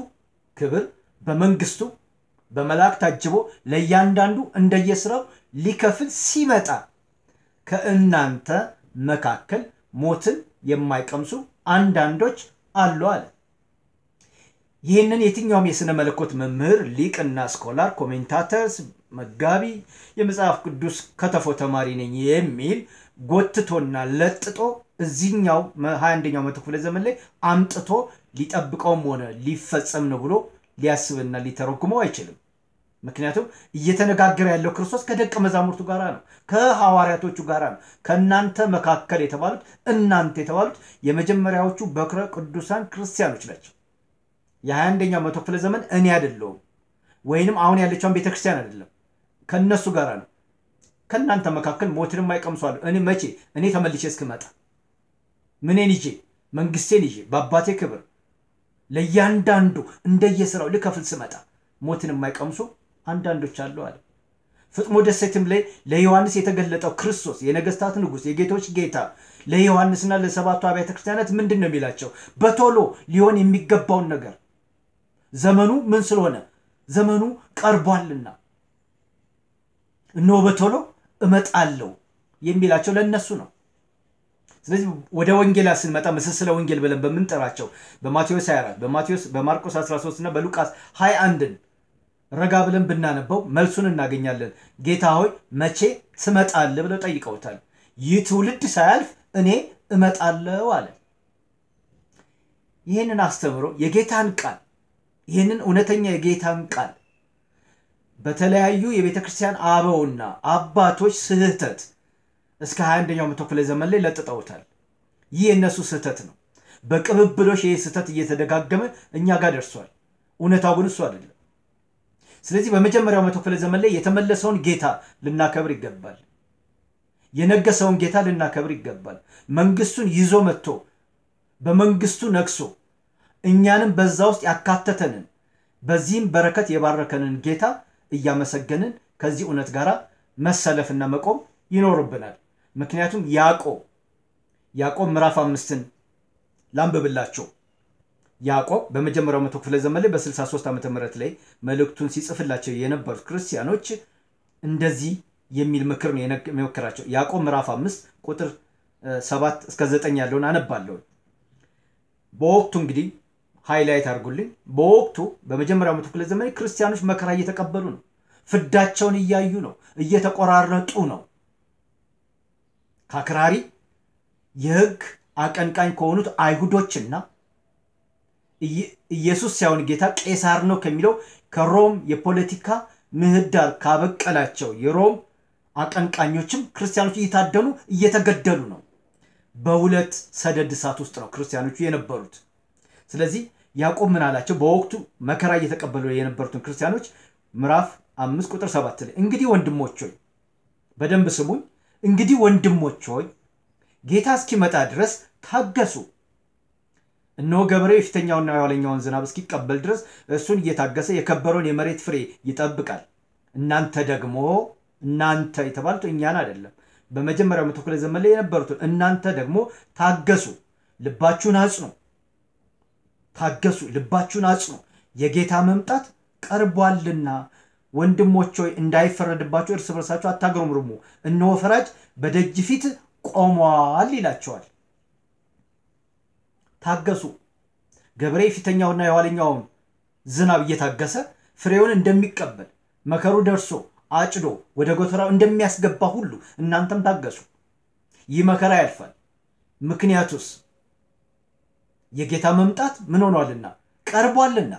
Speaker 1: ክብር በመንግስቱ በመላእክ ታጅቦ ለእያንዳንዱ እንደየስራው ሊከፍል ሲመጣ ከእናንተ መካከል ሞትን የማይቀምሱ አንዳንዶች አሉ አለ። ይህንን የትኛውም የሥነ መለኮት መምህር፣ ሊቅና ስኮላር፣ ኮሜንታተርስ፣ መጋቢ፣ የመጽሐፍ ቅዱስ ከተፎ ተማሪ ነኝ የሚል ጎትቶና ለጥጦ እዚኛው 21ኛው መቶ ክፍለ ዘመን ላይ አምጥቶ ሊጠብቀውም ሆነ ሊፈጸም ነው ብሎ ሊያስብና ሊተረጉመው አይችልም። ምክንያቱም እየተነጋገረ ያለው ክርስቶስ ከደቀ መዛሙርቱ ጋር ነው፣ ከሐዋርያቶቹ ጋር ነው። ከእናንተ መካከል የተባሉት እናንተ የተባሉት የመጀመሪያዎቹ በክረ ቅዱሳን ክርስቲያኖች ናቸው። የ21ኛው መቶ ክፍለ ዘመን እኔ አይደለሁም ወይንም አሁን ያለችውን ቤተክርስቲያን አይደለም፣ ከእነሱ ጋር ነው። ከእናንተ መካከል ሞትንም አይቀምሷሉ። እኔ መቼ እኔ ተመልሼ እስክመጣ ምንን ይዤ መንግስቴን ይዤ በአባቴ ክብር ለእያንዳንዱ እንደየስራው ልከፍል ስመጣ ሞትን የማይቀምሱ አንዳንዶች አሉ አለ። ፍጥሞ ደሴትም ላይ ለዮሐንስ የተገለጠው ክርስቶስ የነገስታት ንጉስ የጌቶች ጌታ ለዮሐንስና ለሰባቱ አብያተ ክርስቲያናት ምንድን ነው የሚላቸው? በቶሎ ሊሆን የሚገባውን ነገር ዘመኑ ምን ስለሆነ ዘመኑ ቀርቧልና እነሆ በቶሎ እመጣለሁ የሚላቸው ለእነሱ ነው። ስለዚህ ወደ ወንጌላ ስንመጣ ምስስለ ወንጌል ብለን በምንጠራቸው በማቴዎስ 24 በማርቆስ 13 እና በሉቃስ 21 ረጋ ብለን ብናነበው መልሱን እናገኛለን። ጌታ ሆይ መቼ ትመጣለ ብለው ጠይቀውታል። ይህ ትውልድ ሳያልፍ እኔ እመጣለው አለ። ይህንን አስተምሮ የጌታን ቃል ይህንን እውነተኛ የጌታን ቃል በተለያዩ የቤተ ክርስቲያን አበውና አባቶች ስህተት እስከ 21ኛው መቶ ክፍለ ዘመን ላይ ለጥጠውታል። ይህ የእነሱ ስህተት ነው። በቅብብሎች ይህ ስህተት እየተደጋገመ እኛ ጋር ደርሷል። እውነታው ግን እሱ አይደለም። ስለዚህ በመጀመሪያው መቶ ክፍለ ዘመን ላይ የተመለሰውን ጌታ ልናከብር ይገባል። የነገሰውን ጌታ ልናከብር ይገባል። መንግስቱን ይዞ መጥቶ በመንግስቱ ነግሶ እኛንም በዛ ውስጥ ያካተተንን በዚህም በረከት የባረከንን ጌታ እያመሰገንን ከዚህ እውነት ጋር መሰለፍና መቆም ይኖርብናል። ምክንያቱም ያዕቆብ ያዕቆብ ምዕራፍ አምስትን ላንብብላቸው። ያዕቆብ በመጀመሪያው መቶ ክፍለ ዘመን ላይ በ63 ዓመተ ምህረት ላይ መልእክቱን ሲጽፍላቸው የነበሩት ክርስቲያኖች እንደዚህ የሚል ምክር ነው የሚወክራቸው። ያዕቆብ ምዕራፍ 5 ቁጥር ሰባት እስከ 9 ያለውን አነባለሁ። በወቅቱ እንግዲህ ሃይላይት አድርጉልኝ። በወቅቱ በመጀመሪያው መቶ ክፍለ ዘመን ክርስቲያኖች መከራ እየተቀበሉ ነው። ፍዳቸውን እያዩ ነው። እየተቆራረጡ ነው። ከአክራሪ የህግ አቀንቃኝ ከሆኑት አይሁዶችና ኢየሱስ ሳይሆን ጌታ ቄሳር ነው ከሚለው ከሮም የፖለቲካ ምህዳር ካበቀላቸው የሮም አቀንቃኞችም ክርስቲያኖች እየታደኑ እየተገደሉ ነው። በሁለት ሰደድ እሳት ውስጥ ነው ክርስቲያኖቹ የነበሩት። ስለዚህ ያዕቆብ ምን አላቸው? በወቅቱ መከራ እየተቀበሉ የነበሩትን ክርስቲያኖች ምዕራፍ አምስት ቁጥር ሰባት ላይ እንግዲህ ወንድሞች ሆይ በደንብ ስሙኝ። እንግዲህ ወንድሞች ሆይ ጌታ እስኪመጣ ድረስ ታገሱ፣ እነሆ ገበሬው የፊተኛውና የኋለኛውን ዝናብ እስኪቀበል ድረስ እሱን እየታገሰ የከበረውን የመሬት ፍሬ ይጠብቃል። እናንተ ደግሞ እናንተ የተባሉት እኛን አይደለም፣ በመጀመሪያው መቶ ክፍለ ዘመን ላይ የነበሩትን እናንተ ደግሞ ታገሱ፣ ልባችሁን አጽኑ። ታገሱ፣ ልባችሁን አጽኑ፣ የጌታ መምጣት ቀርቧልና። ወንድሞች ሆይ እንዳይፈረድባችሁ እርስ በርሳችሁ አታጉረምርሙ፣ እነሆ ፈራጅ በደጅ ፊት ቆሟል ይላቸዋል። ታገሱ። ገበሬ ፊተኛውና የኋለኛውን ዝናብ እየታገሰ ፍሬውን እንደሚቀበል መከሩ ደርሶ አጭዶ ወደ ጎተራው እንደሚያስገባ ሁሉ እናንተም ታገሱ። ይህ መከራ ያልፋል። ምክንያቱስ የጌታ መምጣት ምን ሆኗልና ቀርቧልና።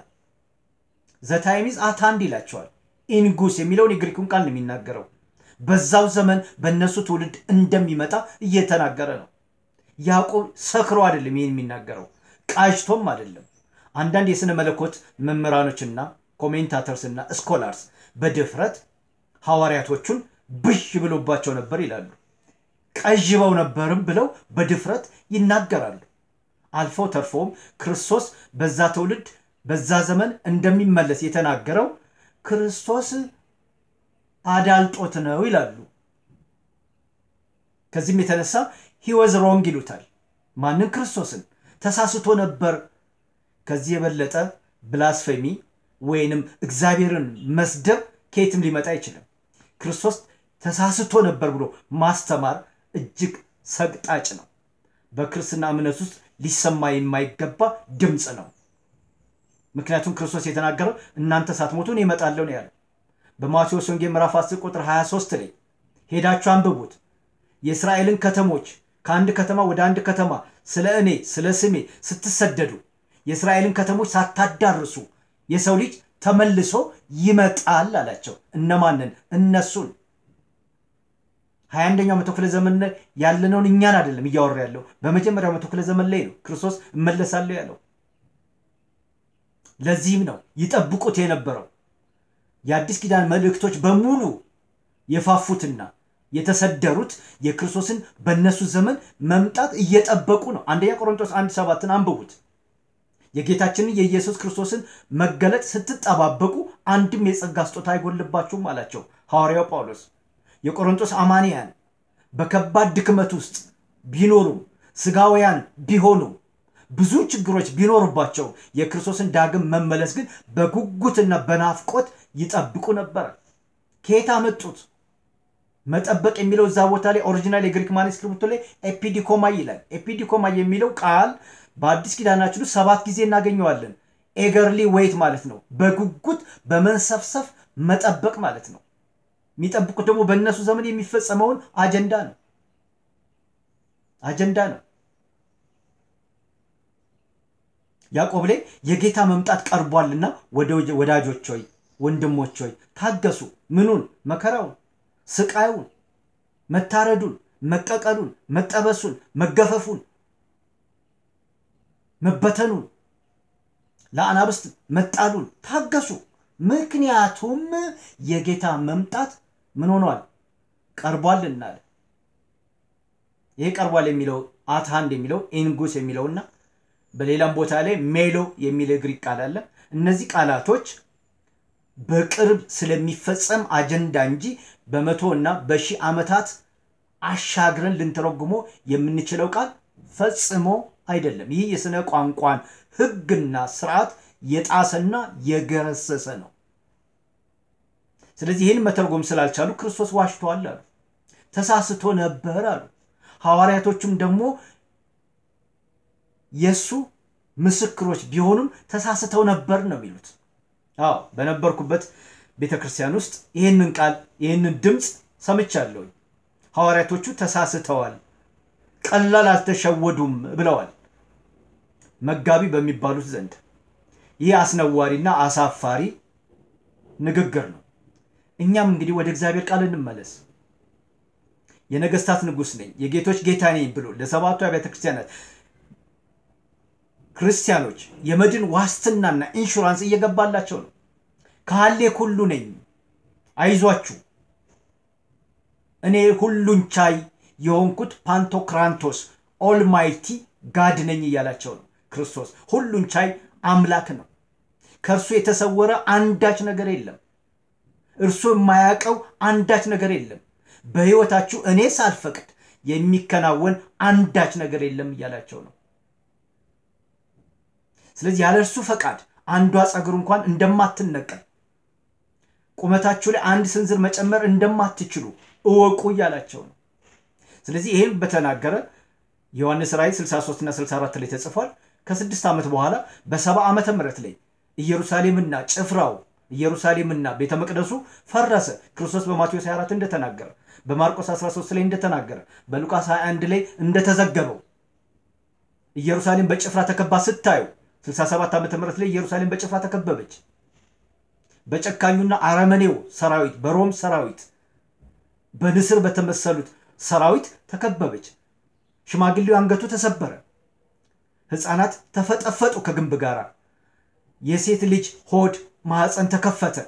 Speaker 1: ዘታይሚዝ አታንድ ይላቸዋል። ኢንጉስ የሚለውን የግሪኩን ቃል ነው የሚናገረው። በዛው ዘመን በእነሱ ትውልድ እንደሚመጣ እየተናገረ ነው። ያዕቆብ ሰክሮ አይደለም ይህን የሚናገረው ቃጅቶም አይደለም አንዳንድ የሥነ መለኮት መምህራኖችና ኮሜንታተርስና ስኮላርስ በድፍረት ሐዋርያቶቹን ብሽ ብሎባቸው ነበር ይላሉ ቀዥበው ነበርም ብለው በድፍረት ይናገራሉ አልፎ ተርፎም ክርስቶስ በዛ ትውልድ በዛ ዘመን እንደሚመለስ የተናገረው ክርስቶስ አዳልጦት ነው ይላሉ ከዚህም የተነሳ ሂወዝ ሮንግ ይሉታል። ማንን? ክርስቶስን። ተሳስቶ ነበር። ከዚህ የበለጠ ብላስፌሚ ወይንም እግዚአብሔርን መስደብ ከየትም ሊመጣ አይችልም። ክርስቶስ ተሳስቶ ነበር ብሎ ማስተማር እጅግ ሰቅጣጭ ነው። በክርስትና እምነት ውስጥ ሊሰማ የማይገባ ድምፅ ነው። ምክንያቱም ክርስቶስ የተናገረው እናንተ ሳትሞቱ እኔ እመጣለሁ ነው ያለው። በማቴዎስ ወንጌል ምዕራፍ 10 ቁጥር 23 ላይ ሄዳችሁ አንብቡት። የእስራኤልን ከተሞች ከአንድ ከተማ ወደ አንድ ከተማ ስለ እኔ ስለ ስሜ ስትሰደዱ የእስራኤልን ከተሞች ሳታዳርሱ የሰው ልጅ ተመልሶ ይመጣል አላቸው እነማንን እነሱን ሀያ አንደኛው መቶ ክፍለ ዘመን ያለነውን እኛን አይደለም እያወራ ያለው በመጀመሪያው መቶ ክፍለ ዘመን ላይ ነው ክርስቶስ እመለሳለሁ ያለው ለዚህም ነው ይጠብቁት የነበረው የአዲስ ኪዳን መልእክቶች በሙሉ የፋፉትና የተሰደሩት የክርስቶስን በእነሱ ዘመን መምጣት እየጠበቁ ነው። አንደኛ ቆሮንቶስ አንድ ሰባትን አንብቡት። የጌታችንን የኢየሱስ ክርስቶስን መገለጥ ስትጠባበቁ አንድም የጸጋ ስጦታ አይጎልባችሁም አላቸው ሐዋርያው ጳውሎስ። የቆሮንቶስ አማንያን በከባድ ድክመት ውስጥ ቢኖሩም ስጋውያን ቢሆኑ ብዙ ችግሮች ቢኖሩባቸው የክርስቶስን ዳግም መመለስ ግን በጉጉትና በናፍቆት ይጠብቁ ነበር። ከየት አመጡት? መጠበቅ የሚለው እዛ ቦታ ላይ ኦሪጂናል የግሪክ ማኑስክሪፕቱ ላይ ኤፒዲኮማ ይላል። ኤፒዲኮማ የሚለው ቃል በአዲስ ኪዳናችን ሰባት ጊዜ እናገኘዋለን። ኤገርሊ ወይት ማለት ነው። በጉጉት በመንሰፍሰፍ መጠበቅ ማለት ነው። የሚጠብቁት ደግሞ በእነሱ ዘመን የሚፈጸመውን አጀንዳ ነው አጀንዳ ነው። ያዕቆብ ላይ የጌታ መምጣት ቀርቧልና ወዳጆች ሆይ ወንድሞች ሆይ ታገሱ። ምኑን መከራውን ስቃዩን፣ መታረዱን፣ መቀቀሉን፣ መጠበሱን፣ መገፈፉን፣ መበተኑን፣ ለአናብስት መጣሉን ታገሱ። ምክንያቱም የጌታ መምጣት ምን ሆኗል? ቀርቧል እናለ ይህ ቀርቧል የሚለው አትሃንድ የሚለው ኢንጉስ የሚለውና በሌላም ቦታ ላይ ሜሎ የሚል ግሪክ ቃል አለ። እነዚህ ቃላቶች በቅርብ ስለሚፈጸም አጀንዳ እንጂ በመቶ እና በሺህ ዓመታት አሻግረን ልንተረጉሞ የምንችለው ቃል ፈጽሞ አይደለም። ይህ የሥነ ቋንቋን ህግና ስርዓት የጣሰና የገረሰሰ ነው። ስለዚህ ይህን መተርጎም ስላልቻሉ ክርስቶስ ዋሽቷል አሉ፣ ተሳስቶ ነበር አሉ። ሐዋርያቶቹም ደግሞ የእሱ ምስክሮች ቢሆኑም ተሳስተው ነበር ነው የሚሉት። አዎ በነበርኩበት ቤተ ክርስቲያን ውስጥ ይህንን ቃል ይህንን ድምፅ ሰምቻለሁ ሐዋርያቶቹ ተሳስተዋል፣ ቀላል አልተሸወዱም ብለዋል መጋቢ በሚባሉት ዘንድ። ይህ አስነዋሪና አሳፋሪ ንግግር ነው። እኛም እንግዲህ ወደ እግዚአብሔር ቃል እንመለስ። የነገስታት ንጉስ ነኝ የጌቶች ጌታ ነኝ ብሎ ለሰባቱ አብያተ ክርስቲያናት ክርስቲያኖች የመድን ዋስትናና ኢንሹራንስ እየገባላቸው ነው። ካሌ ሁሉ ነኝ፣ አይዟችሁ፣ እኔ ሁሉን ቻይ የሆንኩት ፓንቶክራንቶስ ኦልማይቲ ጋድ ነኝ እያላቸው ነው። ክርስቶስ ሁሉን ቻይ አምላክ ነው። ከእርሱ የተሰወረ አንዳች ነገር የለም። እርሱ የማያውቀው አንዳች ነገር የለም። በህይወታችሁ እኔ ሳልፈቅድ የሚከናወን አንዳች ነገር የለም እያላቸው ነው። ስለዚህ ያለ እርሱ ፈቃድ አንዷ ጸጉር እንኳን እንደማትነቀል ቁመታችሁ ላይ አንድ ስንዝር መጨመር እንደማትችሉ እወቁ እያላቸው ነው። ስለዚህ ይህም በተናገረ ዮሐንስ ራእይ 63 እና 64 ላይ ተጽፏል። ከስድስት ዓመት በኋላ በሰባ ዓመተ ምህረት ላይ ኢየሩሳሌምና ጭፍራው ኢየሩሳሌምና ቤተ መቅደሱ ፈረሰ። ክርስቶስ በማቴዎስ 24 እንደተናገረ፣ በማርቆስ 13 ላይ እንደተናገረ፣ በሉቃስ 21 ላይ እንደተዘገበው ኢየሩሳሌም በጭፍራ ተከባ ስታዩ 67 ዓመተ ምህረት ላይ ኢየሩሳሌም በጭፍራ ተከበበች። በጨካኙና አረመኔው ሰራዊት በሮም ሰራዊት በንስር በተመሰሉት ሰራዊት ተከበበች። ሽማግሌው አንገቱ ተሰበረ። ህፃናት ተፈጠፈጡ ከግንብ ጋር። የሴት ልጅ ሆድ ማዕፀን ተከፈተ።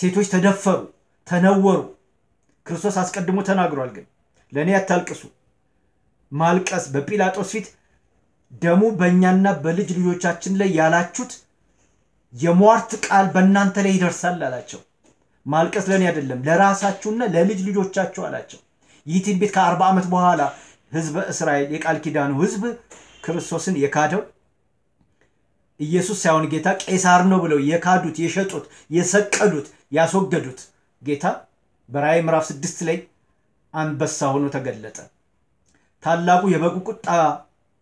Speaker 1: ሴቶች ተደፈሩ፣ ተነወሩ። ክርስቶስ አስቀድሞ ተናግሯል። ግን ለእኔ አታልቅሱ። ማልቀስ በጲላጦስ ፊት ደሙ በእኛና በልጅ ልጆቻችን ላይ ያላችሁት የሟርት ቃል በእናንተ ላይ ይደርሳል አላቸው። ማልቀስ ለእኔ አይደለም ለራሳችሁና ለልጅ ልጆቻችሁ አላቸው። ይህ ትንቢት ከአርባ ዓመት በኋላ ህዝበ እስራኤል የቃል ኪዳኑ ህዝብ ክርስቶስን የካደው ኢየሱስ ሳይሆን ጌታ ቄሳር ነው ብለው የካዱት፣ የሸጡት፣ የሰቀሉት፣ ያስወገዱት ጌታ በራእይ ምዕራፍ ስድስት ላይ አንበሳ ሆኖ ተገለጠ። ታላቁ የበጉ ቁጣ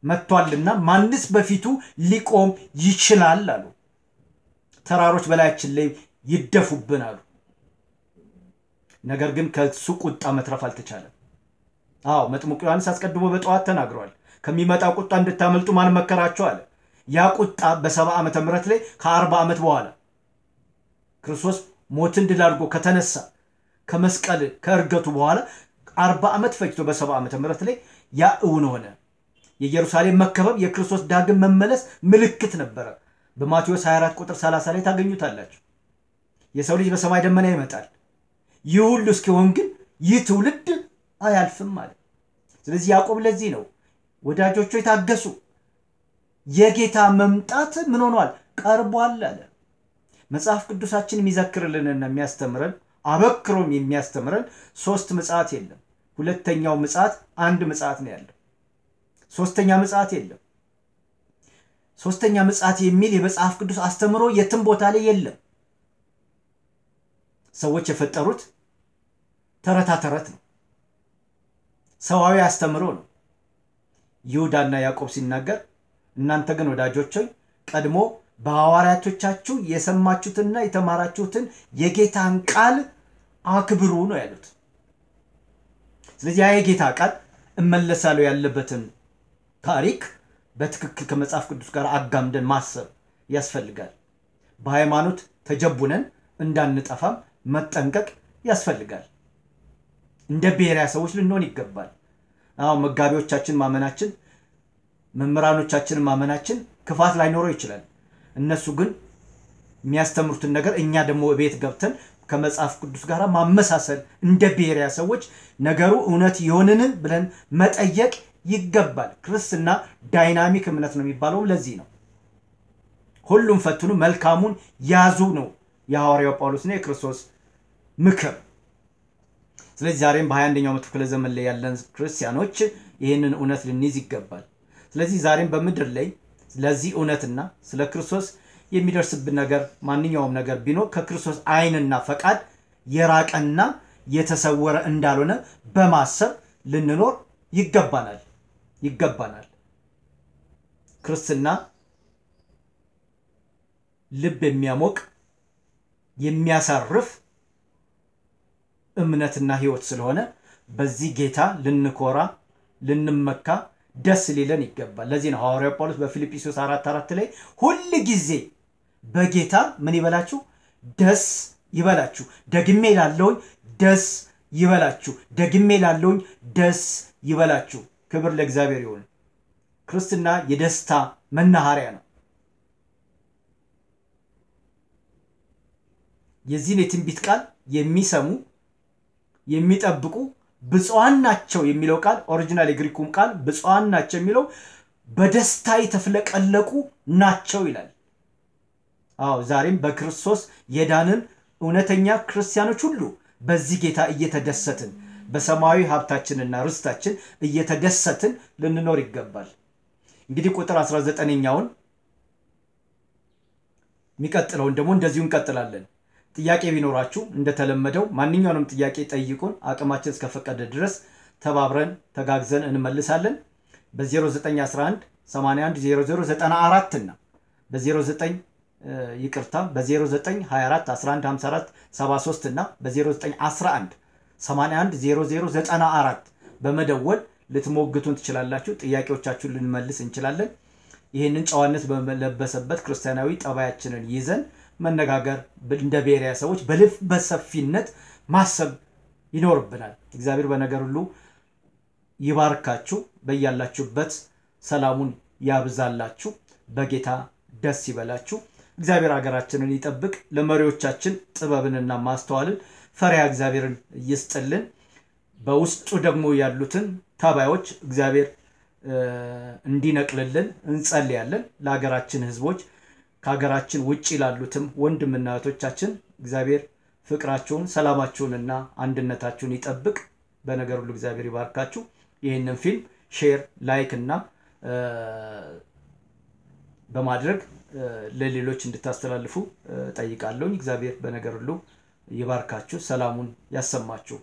Speaker 1: መጥቷልና ማንስ በፊቱ ሊቆም ይችላል አሉ። ተራሮች በላያችን ላይ ይደፉብን አሉ። ነገር ግን ከሱ ቁጣ መትረፍ አልተቻለም። አዎ መጥምቁ ዮሐንስ አስቀድሞ በጠዋት ተናግሯል። ከሚመጣ ቁጣ እንድታመልጡ ማን መከራቸው አለ። ያ ቁጣ በሰባ ዓመተ ምህረት ላይ ከአርባ ዓመት በኋላ ክርስቶስ ሞትን ድል አድርጎ ከተነሳ ከመስቀል ከእርገቱ በኋላ አርባ ዓመት ፈጅቶ በሰባ ዓመተ ምህረት ላይ ያ እውን ሆነ። የኢየሩሳሌም መከበብ የክርስቶስ ዳግም መመለስ ምልክት ነበረ። በማቴዎስ 24 ቁጥር 30 ላይ ታገኙታላችሁ። የሰው ልጅ በሰማይ ደመና ይመጣል። ይህ ሁሉ እስኪሆን ግን ይህ ትውልድ አያልፍም ማለት። ስለዚህ ያዕቆብ ለዚህ ነው ወዳጆቹ የታገሱ የጌታ መምጣት ምን ሆኗል ቀርቧል አለ። መጽሐፍ ቅዱሳችን የሚዘክርልንና የሚያስተምረን አበክሮም የሚያስተምረን ሶስት ምጽአት የለም። ሁለተኛው ምጽአት አንድ ምጽአት ነው ያለው። ሶስተኛ ምጽት የለም። ሶስተኛ ምጽአት የሚል የመጽሐፍ ቅዱስ አስተምሮ የትም ቦታ ላይ የለም። ሰዎች የፈጠሩት ተረታ ተረት ነው። ሰዋዊ አስተምሮ ነው። ይሁዳና ያዕቆብ ሲናገር እናንተ ግን ወዳጆች ቀድሞ በሐዋርያቶቻችሁ የሰማችሁትና የተማራችሁትን የጌታን ቃል አክብሩ ነው ያሉት። ስለዚህ ያ የጌታ ቃል እመለሳለሁ ያለበትን ታሪክ በትክክል ከመጽሐፍ ቅዱስ ጋር አጋምደን ማሰብ ያስፈልጋል። በሃይማኖት ተጀቡነን እንዳንጠፋም መጠንቀቅ ያስፈልጋል። እንደ ብሔሪያ ሰዎች ልንሆን ይገባል። አዎ መጋቢዎቻችን ማመናችን፣ መምህራኖቻችን ማመናችን ክፋት ላይኖረው ይችላል። እነሱ ግን የሚያስተምሩትን ነገር እኛ ደግሞ ቤት ገብተን ከመጽሐፍ ቅዱስ ጋር ማመሳሰል እንደ ብሔሪያ ሰዎች ነገሩ እውነት የሆንን ብለን መጠየቅ ይገባል። ክርስትና ዳይናሚክ እምነት ነው የሚባለው ለዚህ ነው። ሁሉም ፈትኑ መልካሙን ያዙ ነው የሐዋርያው ጳውሎስና የክርስቶስ ምክር። ስለዚህ ዛሬም በ21ኛው መቶ ክፍለ ዘመን ላይ ያለን ክርስቲያኖች ይህንን እውነት ልንይዝ ይገባል። ስለዚህ ዛሬም በምድር ላይ ለዚህ እውነትና ስለ ክርስቶስ የሚደርስብን ነገር ማንኛውም ነገር ቢኖር ከክርስቶስ አይንና ፈቃድ የራቀና የተሰወረ እንዳልሆነ በማሰብ ልንኖር ይገባናል። ይገባናል። ክርስትና ልብ የሚያሞቅ የሚያሳርፍ እምነትና ህይወት ስለሆነ በዚህ ጌታ ልንኮራ ልንመካ ደስ ሊለን ይገባል። ለዚህ ነው ሐዋርያው ጳውሎስ በፊልጵስዩስ አራት አራት ላይ ሁል ጊዜ በጌታ ምን ይበላችሁ? ደስ ይበላችሁ። ደግሜ ላለውኝ ደስ ይበላችሁ። ደግሜ ላለውኝ ደስ ይበላችሁ። ክብር ለእግዚአብሔር ይሁን። ክርስትና የደስታ መናኸሪያ ነው። የዚህን የትንቢት ቃል የሚሰሙ የሚጠብቁ ብፁዓን ናቸው የሚለው ቃል ኦሪጂናል የግሪኩም ቃል ብፁዓን ናቸው የሚለው በደስታ የተፍለቀለቁ ናቸው ይላል። አዎ ዛሬም በክርስቶስ የዳንን እውነተኛ ክርስቲያኖች ሁሉ በዚህ ጌታ እየተደሰትን በሰማያዊ ሀብታችንና ርስታችን እየተደሰትን ልንኖር ይገባል። እንግዲህ ቁጥር 19ኛውን የሚቀጥለውን ደግሞ እንደዚሁ እንቀጥላለን። ጥያቄ ቢኖራችሁ እንደተለመደው ማንኛውንም ጥያቄ ጠይቁን። አቅማችን እስከፈቀደ ድረስ ተባብረን ተጋግዘን እንመልሳለን። በ0911 810094 ና በ09 ይቅርታ በ0924 1154 73 እና በ0911 810094 በመደወል ልትሞግቱን ትችላላችሁ። ጥያቄዎቻችሁን ልንመልስ እንችላለን። ይህንን ጨዋነት በለበሰበት ክርስቲያናዊ ጠባያችንን ይዘን መነጋገር እንደ ብሔርያ ሰዎች በልፍ በሰፊነት ማሰብ ይኖርብናል። እግዚአብሔር በነገር ሁሉ ይባርካችሁ። በያላችሁበት ሰላሙን ያብዛላችሁ። በጌታ ደስ ይበላችሁ። እግዚአብሔር ሀገራችንን ይጠብቅ። ለመሪዎቻችን ጥበብንና ማስተዋልን ፈሪያ እግዚአብሔርን ይስጥልን። በውስጡ ደግሞ ያሉትን ታባዮች እግዚአብሔር እንዲነቅልልን እንጸልያለን። ለሀገራችን ህዝቦች፣ ከሀገራችን ውጭ ላሉትም ወንድምና እህቶቻችን እግዚአብሔር ፍቅራችሁን፣ ሰላማችሁንና አንድነታችሁን ይጠብቅ። በነገር ሁሉ እግዚአብሔር ይባርካችሁ። ይህንን ፊልም ሼር፣ ላይክ እና በማድረግ ለሌሎች እንድታስተላልፉ ጠይቃለሁኝ። እግዚአብሔር በነገር ሁሉ ይባርካችሁ፣ ሰላሙን ያሰማችሁ።